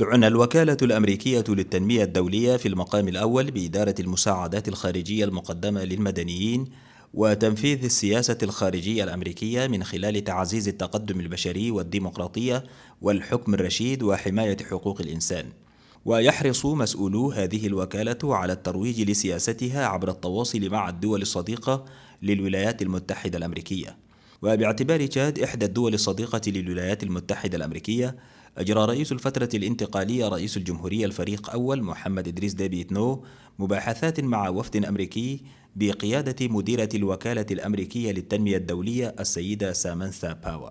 تعنى الوكالة الأمريكية للتنمية الدولية في المقام الأول بإدارة المساعدات الخارجية المقدمة للمدنيين وتنفيذ السياسة الخارجية الأمريكية من خلال تعزيز التقدم البشري والديمقراطية والحكم الرشيد وحماية حقوق الإنسان. ويحرص مسؤولو هذه الوكالة على الترويج لسياستها عبر التواصل مع الدول الصديقة للولايات المتحدة الأمريكية. وباعتبار تشاد إحدى الدول الصديقة للولايات المتحدة الأمريكية أجرى رئيس الفترة الانتقالية رئيس الجمهورية الفريق أول محمد إدريس نو مباحثات مع وفد أمريكي بقيادة مديرة الوكالة الأمريكية للتنمية الدولية السيدة سامانثا باوا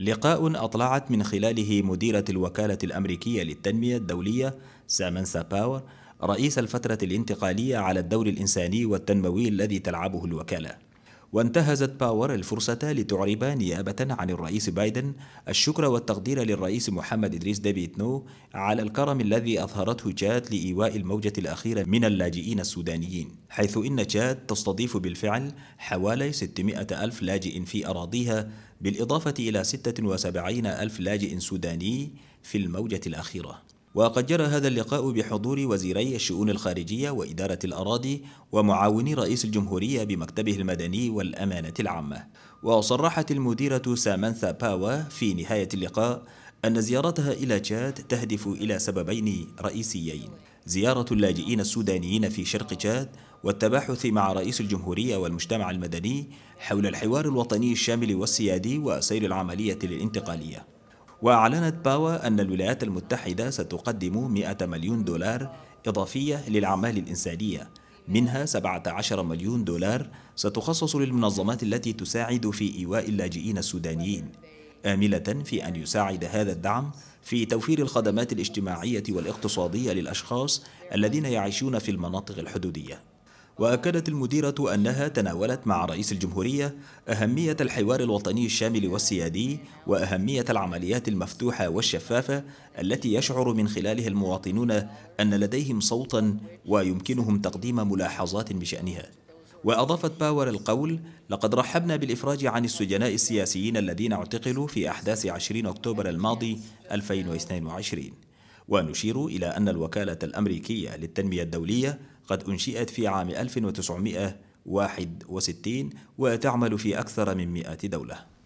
لقاء أطلعت من خلاله مديرة الوكالة الأمريكية للتنمية الدولية سامانثا باور رئيس الفترة الانتقالية على الدور الإنساني والتنموي الذي تلعبه الوكالة وانتهزت باور الفرصة لتعرب نيابة عن الرئيس بايدن الشكر والتقدير للرئيس محمد إدريس نو على الكرم الذي أظهرته تشاد لإيواء الموجة الأخيرة من اللاجئين السودانيين حيث إن تشاد تستضيف بالفعل حوالي 600 ألف لاجئ في أراضيها بالإضافة إلى 76 ألف لاجئ سوداني في الموجة الأخيرة وقد جرى هذا اللقاء بحضور وزيري الشؤون الخارجية وإدارة الأراضي ومعاوني رئيس الجمهورية بمكتبه المدني والأمانة العامة وصرحت المديرة سامانثا باوا في نهاية اللقاء أن زيارتها إلى تشاد تهدف إلى سببين رئيسيين زيارة اللاجئين السودانيين في شرق تشاد والتباحث مع رئيس الجمهورية والمجتمع المدني حول الحوار الوطني الشامل والسيادي وسير العملية الانتقالية وأعلنت باوا أن الولايات المتحدة ستقدم 100 مليون دولار إضافية للأعمال الإنسانية منها 17 مليون دولار ستخصص للمنظمات التي تساعد في إيواء اللاجئين السودانيين آملة في أن يساعد هذا الدعم في توفير الخدمات الاجتماعية والاقتصادية للأشخاص الذين يعيشون في المناطق الحدودية وأكدت المديرة أنها تناولت مع رئيس الجمهورية أهمية الحوار الوطني الشامل والسيادي وأهمية العمليات المفتوحة والشفافة التي يشعر من خلالها المواطنون أن لديهم صوتا ويمكنهم تقديم ملاحظات بشأنها وأضافت باور القول لقد رحبنا بالإفراج عن السجناء السياسيين الذين اعتقلوا في أحداث 20 أكتوبر الماضي 2022 ونشير إلى أن الوكالة الأمريكية للتنمية الدولية قد أنشئت في عام 1961 وتعمل في أكثر من 100 دولة